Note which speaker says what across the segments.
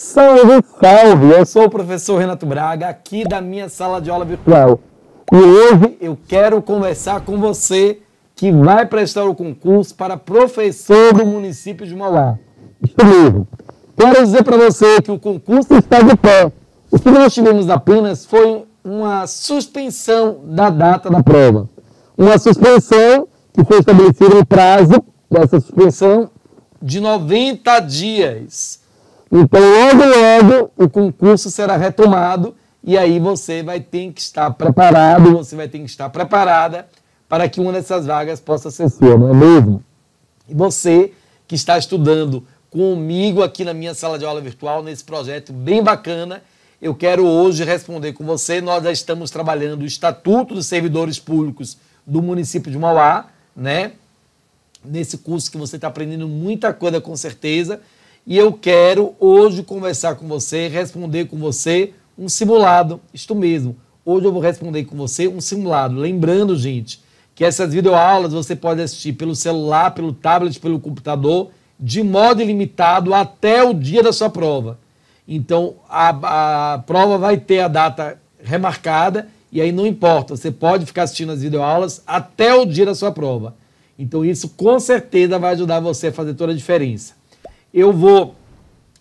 Speaker 1: Salve, salve! Eu sou o professor Renato Braga, aqui da minha sala de aula virtual. E hoje eu quero conversar com você que vai prestar o concurso para professor do município de Mauá. Isso mesmo. Quero dizer para você que o concurso está de pé. O que nós tivemos apenas foi uma suspensão da data da prova. Uma suspensão que foi estabelecida um prazo dessa suspensão de 90 dias. Então, logo, logo, o concurso será retomado e aí você vai ter que estar preparado, você vai ter que estar preparada para que uma dessas vagas possa ser sua, não é mesmo? E você que está estudando comigo aqui na minha sala de aula virtual, nesse projeto bem bacana, eu quero hoje responder com você. Nós já estamos trabalhando o Estatuto dos Servidores Públicos do município de Mauá, né? Nesse curso que você está aprendendo muita coisa, com certeza e eu quero hoje conversar com você, responder com você um simulado, isto mesmo. Hoje eu vou responder com você um simulado. Lembrando, gente, que essas videoaulas você pode assistir pelo celular, pelo tablet, pelo computador, de modo ilimitado até o dia da sua prova. Então, a, a prova vai ter a data remarcada e aí não importa, você pode ficar assistindo as videoaulas até o dia da sua prova. Então, isso com certeza vai ajudar você a fazer toda a diferença. Eu vou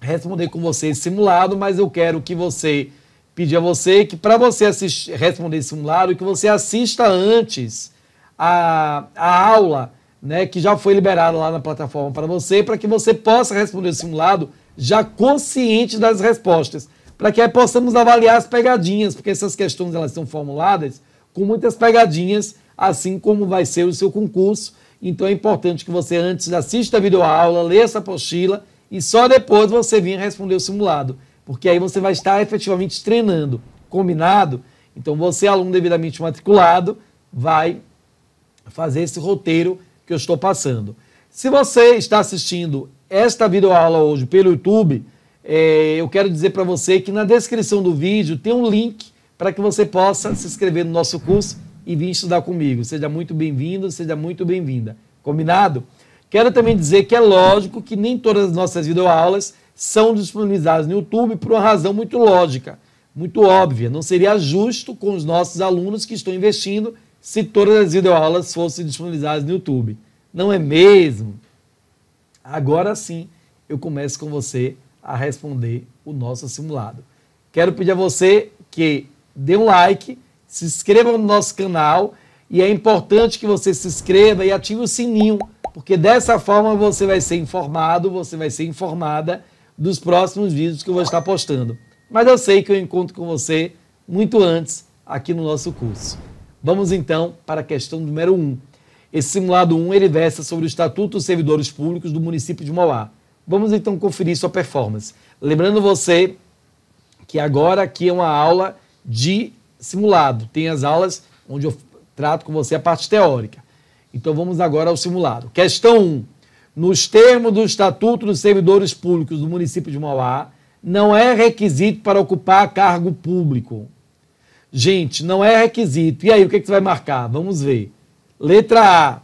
Speaker 1: responder com você simulado, mas eu quero que você pedir a você que para você assistir, responder simulado, que você assista antes a, a aula né, que já foi liberada lá na plataforma para você, para que você possa responder o simulado já consciente das respostas, para que aí possamos avaliar as pegadinhas, porque essas questões elas são formuladas com muitas pegadinhas, assim como vai ser o seu concurso. Então é importante que você antes assista a videoaula, leia essa apostila e só depois você vir responder o simulado, porque aí você vai estar efetivamente treinando, combinado? Então você, aluno devidamente matriculado, vai fazer esse roteiro que eu estou passando. Se você está assistindo esta videoaula hoje pelo YouTube, é, eu quero dizer para você que na descrição do vídeo tem um link para que você possa se inscrever no nosso curso e vir estudar comigo. Seja muito bem-vindo, seja muito bem-vinda. Combinado? Quero também dizer que é lógico que nem todas as nossas videoaulas são disponibilizadas no YouTube por uma razão muito lógica, muito óbvia. Não seria justo com os nossos alunos que estão investindo se todas as videoaulas fossem disponibilizadas no YouTube. Não é mesmo? Agora sim, eu começo com você a responder o nosso simulado. Quero pedir a você que dê um like, se inscreva no nosso canal e é importante que você se inscreva e ative o sininho, porque dessa forma você vai ser informado, você vai ser informada dos próximos vídeos que eu vou estar postando. Mas eu sei que eu encontro com você muito antes aqui no nosso curso. Vamos então para a questão número 1. Um. Esse simulado 1 um, ele versa sobre o Estatuto dos Servidores Públicos do município de Mauá. Vamos então conferir sua performance. Lembrando você que agora aqui é uma aula de simulado. Tem as aulas onde eu trato com você a parte teórica. Então vamos agora ao simulado. Questão 1. Um. Nos termos do Estatuto dos Servidores Públicos do município de Mauá, não é requisito para ocupar cargo público. Gente, não é requisito. E aí, o que, é que você vai marcar? Vamos ver. Letra A.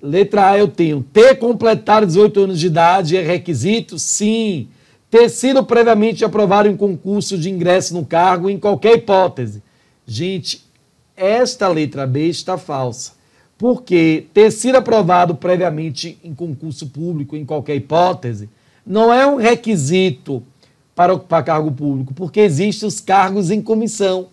Speaker 1: Letra A eu tenho. Ter completado 18 anos de idade é requisito? Sim. Sim ter sido previamente aprovado em concurso de ingresso no cargo, em qualquer hipótese. Gente, esta letra B está falsa. Porque ter sido aprovado previamente em concurso público, em qualquer hipótese, não é um requisito para ocupar cargo público, porque existem os cargos em comissão.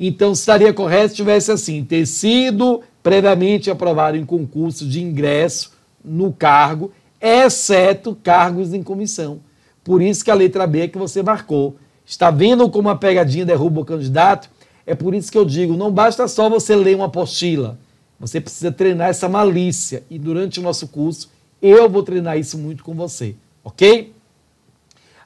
Speaker 1: Então, estaria correto se tivesse assim: ter sido previamente aprovado em concurso de ingresso no cargo, exceto cargos em comissão. Por isso que a letra B é que você marcou. Está vendo como a pegadinha derruba o candidato? É por isso que eu digo, não basta só você ler uma apostila. Você precisa treinar essa malícia. E durante o nosso curso, eu vou treinar isso muito com você, ok?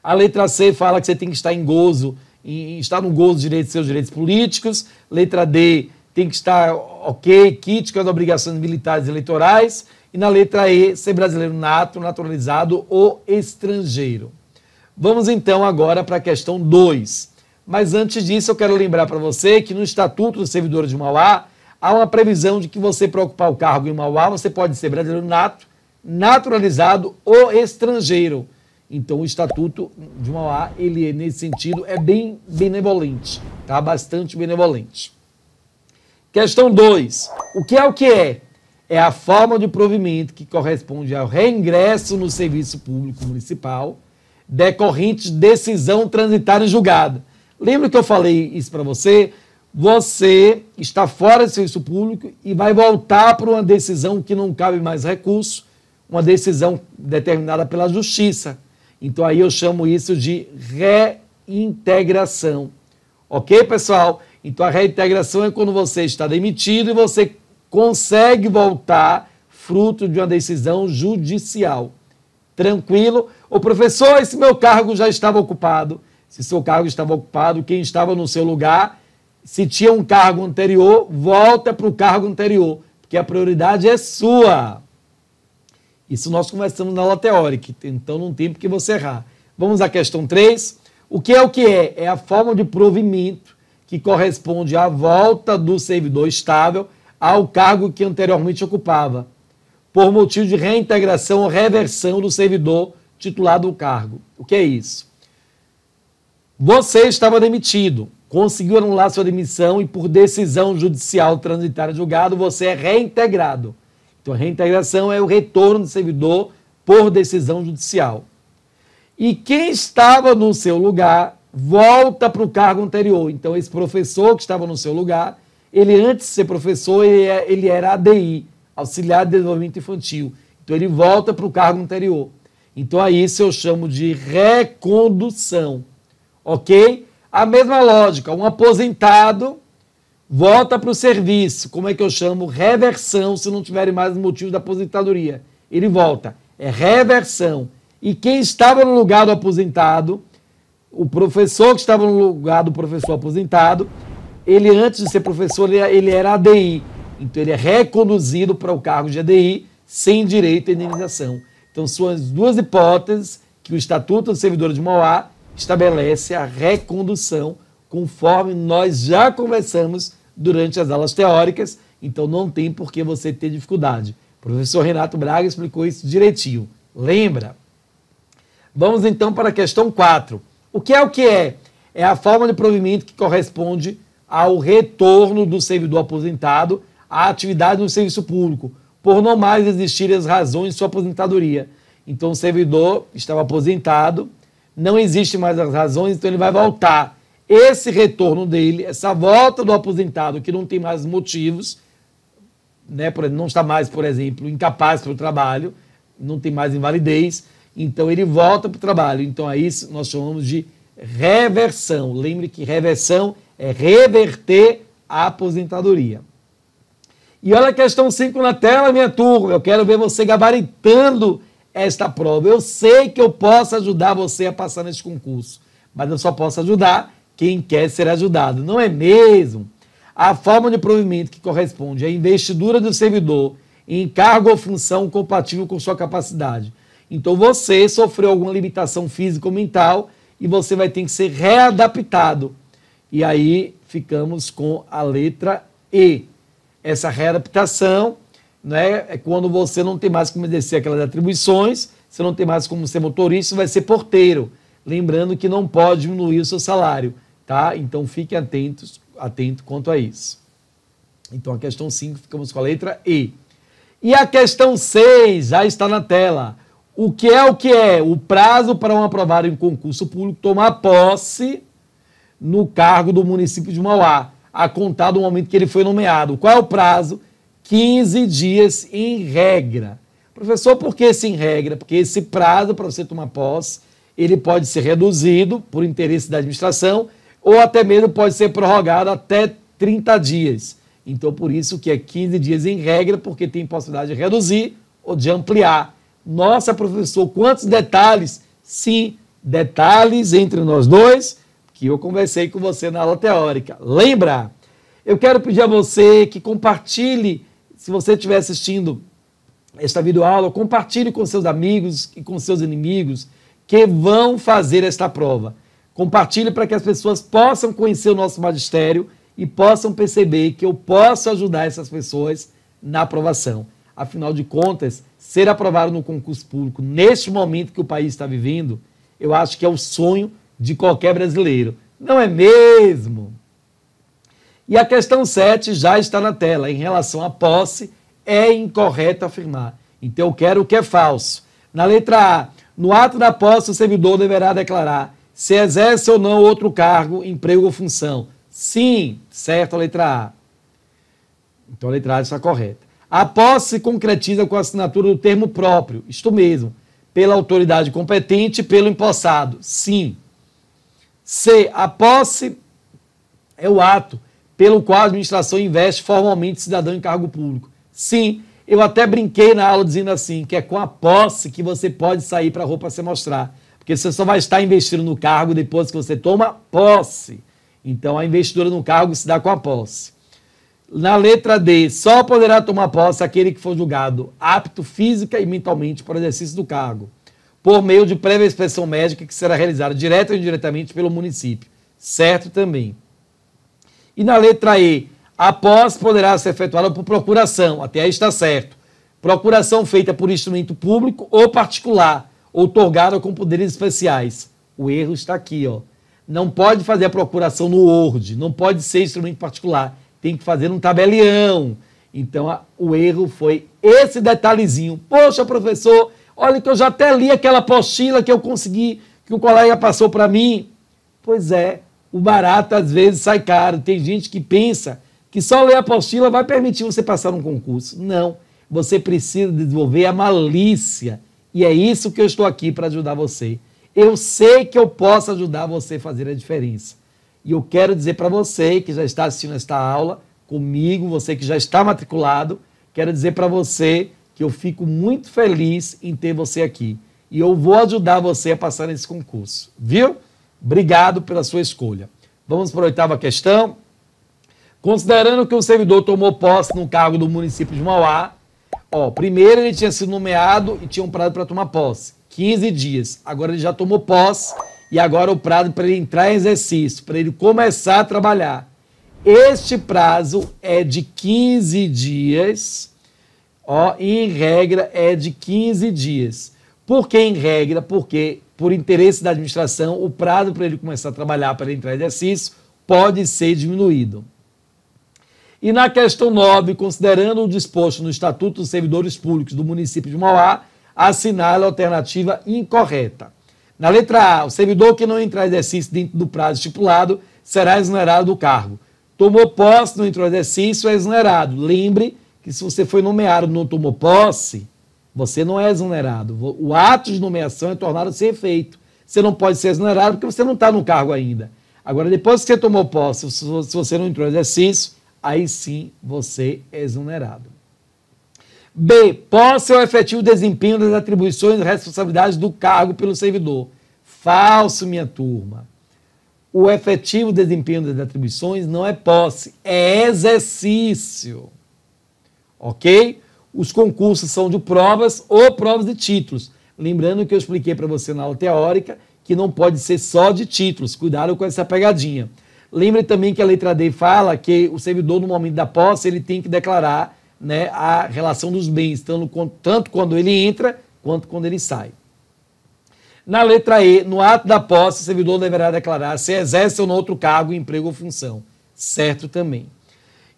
Speaker 1: A letra C fala que você tem que estar em gozo, em, estar no gozo dos direitos, seus direitos políticos. Letra D tem que estar ok, kit com as obrigações militares e eleitorais. E na letra E, ser brasileiro nato, naturalizado ou estrangeiro. Vamos então agora para a questão 2. Mas antes disso, eu quero lembrar para você que no Estatuto do servidor de Mauá há uma previsão de que você, para ocupar o cargo em Mauá, você pode ser brasileiro nato, naturalizado ou estrangeiro. Então, o Estatuto de Mauá, ele, é, nesse sentido, é bem benevolente, tá? Bastante benevolente. Questão 2. O que é o que é? É a forma de provimento que corresponde ao reingresso no serviço público municipal decorrentes de decisão transitada em julgado. Lembra que eu falei isso para você? Você está fora de serviço público e vai voltar para uma decisão que não cabe mais recurso, uma decisão determinada pela justiça. Então aí eu chamo isso de reintegração. Ok, pessoal? Então a reintegração é quando você está demitido e você consegue voltar fruto de uma decisão judicial. Tranquilo? Ô professor, esse meu cargo já estava ocupado. Se seu cargo estava ocupado, quem estava no seu lugar, se tinha um cargo anterior, volta para o cargo anterior, porque a prioridade é sua. Isso nós conversamos na aula teórica, então não tem porque você errar. Vamos à questão 3. O que é o que é? É a forma de provimento que corresponde à volta do servidor estável ao cargo que anteriormente ocupava, por motivo de reintegração ou reversão do servidor titulado o cargo. O que é isso? Você estava demitido, conseguiu anular sua demissão e, por decisão judicial transitária julgado, você é reintegrado. Então, a reintegração é o retorno do servidor por decisão judicial. E quem estava no seu lugar volta para o cargo anterior. Então, esse professor que estava no seu lugar, ele antes de ser professor, ele é, era ADI, Auxiliar de Desenvolvimento Infantil. Então, ele volta para o cargo anterior. Então aí isso eu chamo de recondução, ok? A mesma lógica, um aposentado volta para o serviço, como é que eu chamo? Reversão, se não tiverem mais motivo da aposentadoria. Ele volta, é reversão. E quem estava no lugar do aposentado, o professor que estava no lugar do professor aposentado, ele antes de ser professor, ele era ADI. Então ele é reconduzido para o cargo de ADI sem direito à indenização. Então, são as duas hipóteses que o Estatuto do Servidor de Mauá estabelece a recondução, conforme nós já conversamos durante as aulas teóricas, então não tem por que você ter dificuldade. O professor Renato Braga explicou isso direitinho. Lembra? Vamos então para a questão 4. O que é o que é? É a forma de provimento que corresponde ao retorno do servidor aposentado à atividade no serviço público por não mais existirem as razões de sua aposentadoria. Então o servidor estava aposentado, não existe mais as razões, então ele vai voltar. Esse retorno dele, essa volta do aposentado que não tem mais motivos, né, por, não está mais, por exemplo, incapaz para o trabalho, não tem mais invalidez, então ele volta para o trabalho. Então é isso nós chamamos de reversão. Lembre que reversão é reverter a aposentadoria. E olha a questão 5 na tela, minha turma. Eu quero ver você gabaritando esta prova. Eu sei que eu posso ajudar você a passar nesse concurso, mas eu só posso ajudar quem quer ser ajudado, não é mesmo? A forma de provimento que corresponde à investidura do servidor em cargo ou função compatível com sua capacidade. Então você sofreu alguma limitação física ou mental e você vai ter que ser readaptado. E aí ficamos com a letra E essa readaptação, né, é quando você não tem mais como descer aquelas atribuições, você não tem mais como ser motorista, vai ser porteiro. Lembrando que não pode diminuir o seu salário, tá? Então fiquem atentos, atento quanto a isso. Então a questão 5 ficamos com a letra E. E a questão 6 já está na tela. O que é o que é? O prazo para um aprovado em concurso público tomar posse no cargo do município de Mauá a contar do momento que ele foi nomeado. Qual é o prazo? 15 dias em regra. Professor, por que esse em regra? Porque esse prazo para você tomar posse, ele pode ser reduzido por interesse da administração ou até mesmo pode ser prorrogado até 30 dias. Então, por isso que é 15 dias em regra, porque tem possibilidade de reduzir ou de ampliar. Nossa, professor, quantos detalhes? Sim, detalhes entre nós dois que eu conversei com você na aula teórica. Lembra? Eu quero pedir a você que compartilhe, se você estiver assistindo esta videoaula, compartilhe com seus amigos e com seus inimigos que vão fazer esta prova. Compartilhe para que as pessoas possam conhecer o nosso magistério e possam perceber que eu posso ajudar essas pessoas na aprovação. Afinal de contas, ser aprovado no concurso público neste momento que o país está vivendo, eu acho que é o sonho de qualquer brasileiro. Não é mesmo? E a questão 7 já está na tela. Em relação à posse, é incorreto afirmar. Então, eu quero o que é falso. Na letra A, no ato da posse, o servidor deverá declarar se exerce ou não outro cargo, emprego ou função. Sim, certo a letra A. Então, a letra A está correta. A posse se concretiza com a assinatura do termo próprio, isto mesmo, pela autoridade competente e pelo empossado. Sim. C. A posse é o ato pelo qual a administração investe formalmente cidadão em cargo público. Sim, eu até brinquei na aula dizendo assim, que é com a posse que você pode sair para a roupa se mostrar. Porque você só vai estar investindo no cargo depois que você toma posse. Então a investidura no cargo se dá com a posse. Na letra D, só poderá tomar posse aquele que for julgado apto física e mentalmente para o exercício do cargo por meio de prévia inspeção médica que será realizada direta ou indiretamente pelo município. Certo também. E na letra E, após poderá ser efetuada por procuração, até aí está certo. Procuração feita por instrumento público ou particular, outorgada com poderes especiais. O erro está aqui, ó. Não pode fazer a procuração no Word, não pode ser instrumento particular, tem que fazer um tabelião. Então, a, o erro foi esse detalhezinho. Poxa, professor, Olha que eu já até li aquela apostila que eu consegui, que o colega passou para mim. Pois é, o barato às vezes sai caro. Tem gente que pensa que só ler a apostila vai permitir você passar num concurso. Não, você precisa desenvolver a malícia. E é isso que eu estou aqui para ajudar você. Eu sei que eu posso ajudar você a fazer a diferença. E eu quero dizer para você que já está assistindo esta aula comigo, você que já está matriculado, quero dizer para você que eu fico muito feliz em ter você aqui. E eu vou ajudar você a passar nesse concurso, viu? Obrigado pela sua escolha. Vamos para a oitava questão. Considerando que o servidor tomou posse no cargo do município de Mauá, ó, primeiro ele tinha sido nomeado e tinha um prazo para tomar posse, 15 dias. Agora ele já tomou posse e agora o prazo para ele entrar em exercício, para ele começar a trabalhar. Este prazo é de 15 dias ó, em regra é de 15 dias. Por que em regra? Porque, por interesse da administração, o prazo para ele começar a trabalhar para entrar em exercício pode ser diminuído. E na questão 9, considerando o disposto no Estatuto dos Servidores Públicos do município de Mauá, assinala a alternativa incorreta. Na letra A, o servidor que não entrar em exercício dentro do prazo estipulado será exonerado do cargo. Tomou posse, não entrou em exercício, é exonerado. Lembre que se você foi nomeado e não tomou posse, você não é exonerado. O ato de nomeação é tornado sem efeito. Você não pode ser exonerado porque você não está no cargo ainda. Agora, depois que você tomou posse, se você não entrou no exercício, aí sim você é exonerado. B. Posse o efetivo desempenho das atribuições e responsabilidades do cargo pelo servidor. Falso, minha turma. O efetivo desempenho das atribuições não é posse, é exercício ok? Os concursos são de provas ou provas de títulos. Lembrando que eu expliquei para você na aula teórica que não pode ser só de títulos. Cuidado com essa pegadinha. Lembre também que a letra D fala que o servidor, no momento da posse, ele tem que declarar né, a relação dos bens, tanto quando ele entra quanto quando ele sai. Na letra E, no ato da posse, o servidor deverá declarar se exerce ou no outro cargo, emprego ou função. Certo também.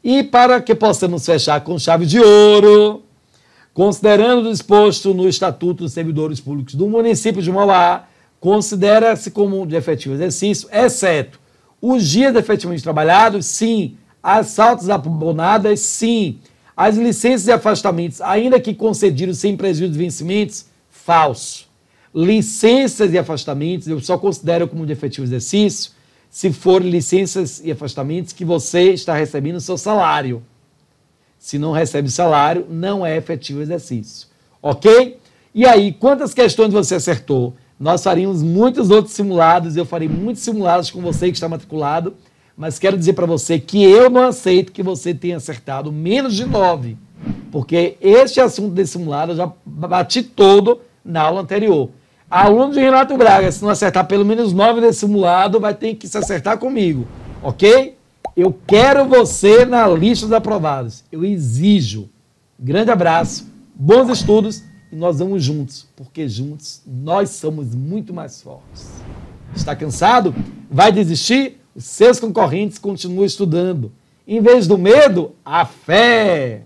Speaker 1: E para que possamos fechar com chave de ouro, considerando o disposto no Estatuto dos Servidores Públicos do município de Mauá, considera-se como de efetivo exercício, exceto os dias efetivamente trabalhados, sim, as saltas abonadas, sim, as licenças e afastamentos, ainda que concedidos sem prejuízo de vencimentos, falso. Licenças e afastamentos eu só considero como de efetivo exercício se for licenças e afastamentos que você está recebendo o seu salário. Se não recebe salário, não é efetivo exercício. Ok? E aí, quantas questões você acertou? Nós faríamos muitos outros simulados, eu farei muitos simulados com você que está matriculado, mas quero dizer para você que eu não aceito que você tenha acertado menos de nove, porque este assunto desse simulado eu já bati todo na aula anterior. Aluno de Renato Braga, se não acertar pelo menos nove desse simulado, vai ter que se acertar comigo, ok? Eu quero você na lista dos aprovados. Eu exijo. Grande abraço, bons estudos e nós vamos juntos, porque juntos nós somos muito mais fortes. Está cansado? Vai desistir? Os seus concorrentes continuam estudando. Em vez do medo, a fé.